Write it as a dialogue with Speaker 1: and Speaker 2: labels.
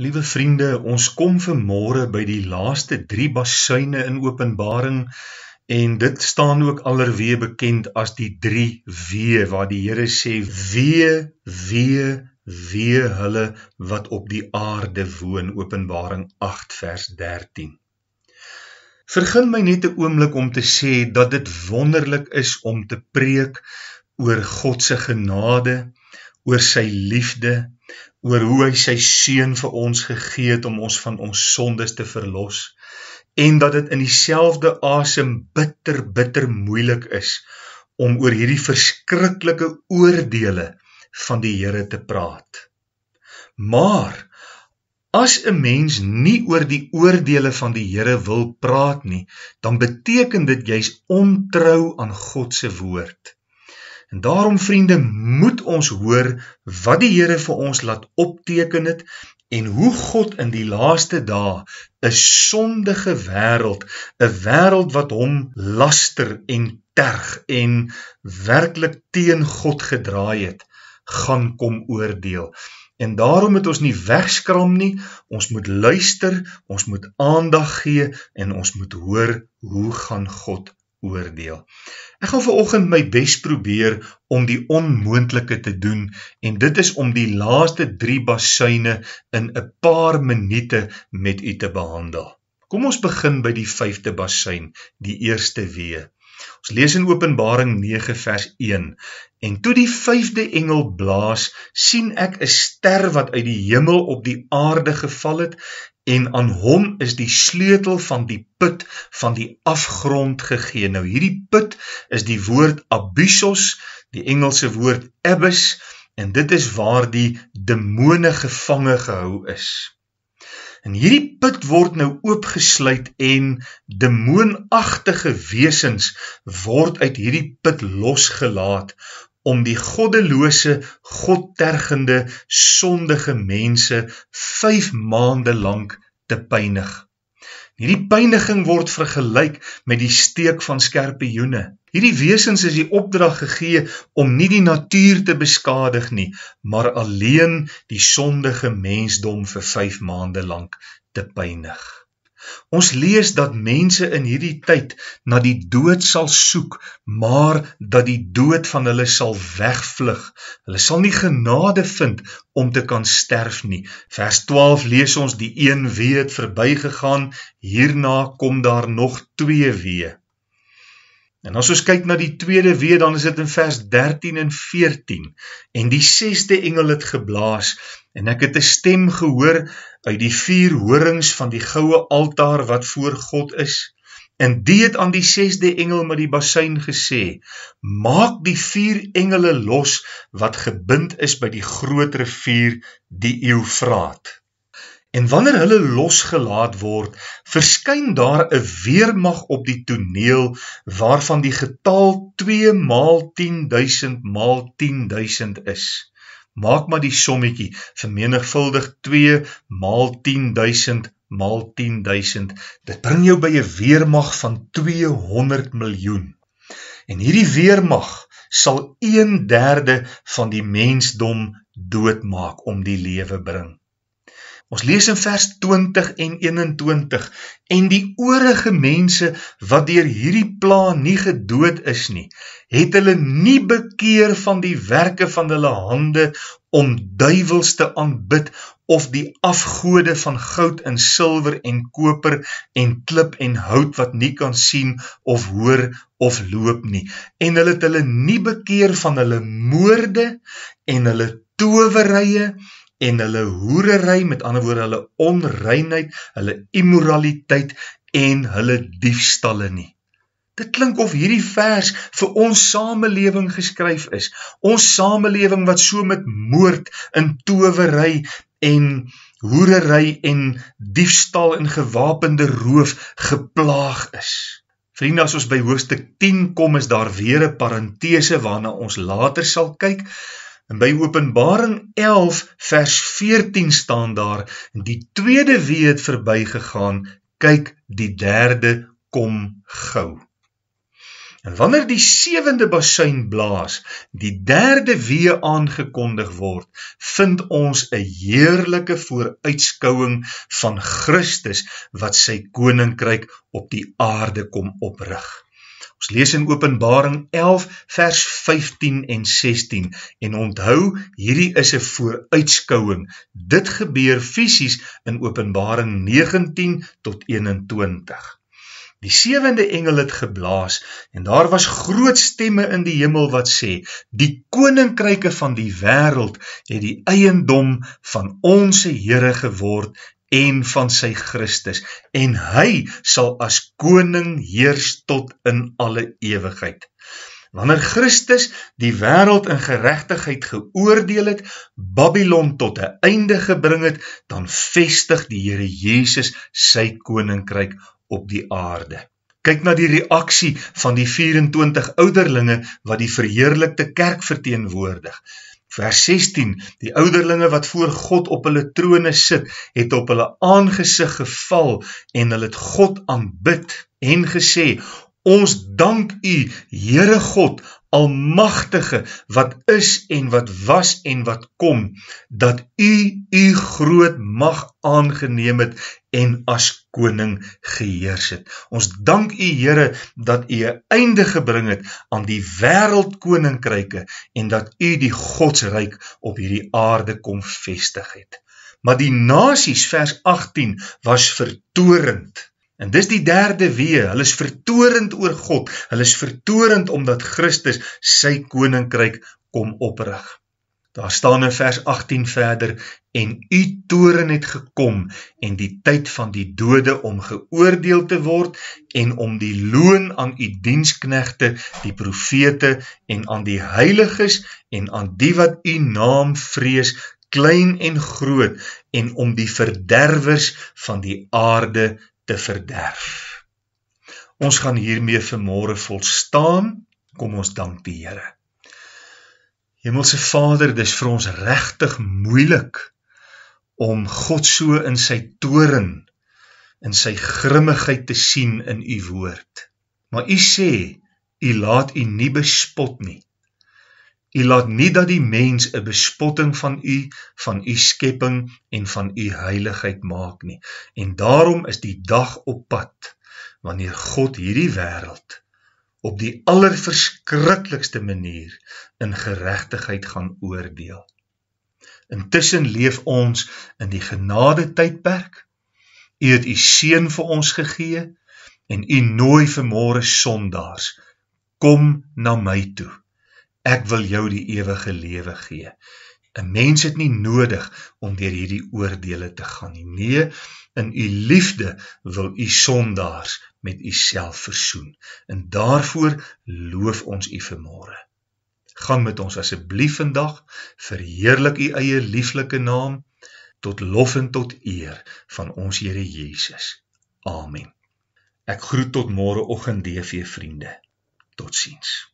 Speaker 1: Liewe vriende, ons kom vanmôre by die laaste 3 basyne in Openbaring en dit staan ook alerwee bekend as die 3 wee waar die Here sê wee wee wee hulle wat op die aarde woon Openbaring 8 vers 13. Vergun my net 'n oomblik om te sê dat dit wonderlik is om te preek oor God se genade, oor sy liefde oor hoe hy sy seun vir ons gegee het om ons van ons sondes te verlos en dat dit in dieselfde asem bitter bitter moeilik is om oor hierdie verskriklike oordeele van die Here te praat. Maar as 'n mens nie oor die oordeele van die Here wil praat nie, dan beteken dit jy's ontrou aan God se woord. En daarom vriende, moet ons hoor wat die Here vir ons laat opteken het en hoe God in die laaste dae 'n sondige wêreld, 'n wêreld wat hom laster en terg en werklik teen God gedraai het, gaan kom oordeel. En daarom moet ons nie wegskram nie. Ons moet luister, ons moet aandag gee en ons moet hoor hoe gaan God oordeel. Ek gaan vanoggend my bes probeer om die onmoontlike te doen en dit is om die laaste 3 bassyne in 'n paar minute met u te behandel. Kom ons begin by die 5de bassyn, die eerste wee. Ons lees in Openbaring 9 vers 1 en toe die 5de engel blaas, sien ek 'n ster wat uit die hemel op die aarde geval het en aan hom is die sleutel van die put van die afgrond gegee. Nou hierdie put is die woord abyssos, die Engelse woord abyss en dit is waar die demone gevange gehou is. En hierdie put word nou oopgesluit en demoonagtige wesens word uit hierdie put losgelaat om die goddelose, godtergende, sondige mense 5 maande lank te pynig. Hierdie pyniging word vergelyk met die steek van skerpe joene. Hierdie wesens is die opdrag gegee om nie die natuur te beskadig nie, maar alleen die sondige mensdom vir 5 maande lank te pynig. Ons lees dat mense in hierdie tyd na die dood sal soek, maar dat die dood van hulle sal wegvlug. Hulle sal nie genade vind om te kan sterf nie. Vers 12 lees ons die een weet verbygegaan, hierna kom daar nog twee weet. En as ons kyk na die tweede weer, dan is dit in vers 13 en 14. En die sesde engel het geblaas en ek het 'n stem gehoor uit die vier horings van die goue altaar wat voor God is. En die het aan die sesde engel met die bassein gesê: "Maak die vier engele los wat gebind is by die groot rivier, die Eufrat." En wanneer hulle losgelaat word, verskyn daar 'n weermag op die toneel waarvan die getal 2 maal 10000 maal 10000 is. Maak maar die sommetjie, vermenigvuldig 2 maal 10000 maal 10000. Dit bring jou by 'n weermag van 200 miljoen. En hierdie weermag sal 1/3 van die mensdom doodmaak om die lewe bring. Ons lees in vers 20 en 21 en die oorige mense wat deur hierdie plaag nie gedood is nie, het hulle nie bekeer van die werke van hulle hande om duiwels te aanbid of die afgode van goud en silwer en koper en klip en hout wat nie kan sien of hoor of loop nie en hulle het hulle nie bekeer van hulle moorde en hulle towerrye en hulle hoerery, met ander woorde hulle onreinheid, hulle immoraliteit en hulle diefstalle nie. Dit klink of hierdie vers vir ons samelewing geskryf is. Ons samelewing wat so met moord, in towery en hoerery en diefstal en gewapende roof geplaag is. Vriende, as ons by hoofstuk 10 kom, is daar weer 'n parantese waarna ons later sal kyk, En by Openbaring 11 vers 14 staan daar: "Die tweede wee het verbygegaan, kyk, die derde kom gou." En wanneer die sewende basuin blaas, die derde wee aangekondig word, vind ons 'n heerlike vooruitskouing van Christus wat sy koninkryk op die aarde kom oprig. Ons lees in Openbaring 11 vers 15 en 16 en onthou, hierdie is 'n vooruitskouing. Dit gebeur fisies in Openbaring 19 tot 21. Die sewende engel het geblaas en daar was groot stemme in die hemel wat sê: "Die koninkryke van die wêreld het die eiendom van ons Here geword en van sy Christus en hy sal as koning heers tot in alle ewigheid." Wanneer Christus die wêreld in geregtigheid geoordeel het, Babylon tot 'n einde gebring het, dan vestig die Here Jesus sy koninkryk op die aarde. Kyk na die reaksie van die 24 ouderlinge wat die verheerlikte kerk verteenwoordig. Vers 16: Die ouderlinge wat voor God op hulle trone sit, het op hulle aangesig geval en hulle het God aanbid en gesê: Ons dank U, Here God, Almagtige wat is en wat was en wat kom, dat U U groot mag aangeneem het en as koning geheers het. Ons dank U Here dat U 'n einde gebring het aan die wêreldkoninkryke en dat U die Godsryk op hierdie aarde kom vestig het. Maar die nasies vers 18 was vertorend. En dis die derde wee, hulle is vertorend oor God. Hulle is vertorend omdat Christus sy koninkryk kom oprig. Daar staan in vers 18 verder en u toren het gekom en die tyd van die dode om geoordeel te word en om die loon aan u diensknegte die profete en aan die heiliges en aan die wat u naam vrees klein en groot en om die verderwers van die aarde te verderf. Ons gaan hiermee vanmôre volstaan. Kom ons dank die Here. Hemelse Vader, dis vir ons regtig moeilik om God so in sy toren in sy grimmigheid te sien in u woord. Maar u sê u laat u nie bespot nie. U laat nie dat die mens 'n bespotting van U, van U skepping en van U heiligheid maak nie. En daarom is die dag op pad wanneer God hierdie wêreld op die allerverskriklikste manier in geregtigheid gaan oordeel. Intussen leef ons in die genade tydperk. U het U seun vir ons gegee en U nooi vir môre sondaars kom na my toe ek wil jou die ewige lewe gee. 'n Mens het nie nodig om deur hierdie oordeele te gaan nie. Nee, in u liefde wil u sondaars met u self versoen. En daarvoor loof ons u vanmôre. Gaan met ons asseblief vandag verheerlik u eie lieflike naam tot lof en tot eer van ons Here Jesus. Amen. Ek groet tot môreoggend DV vriende. Totsiens.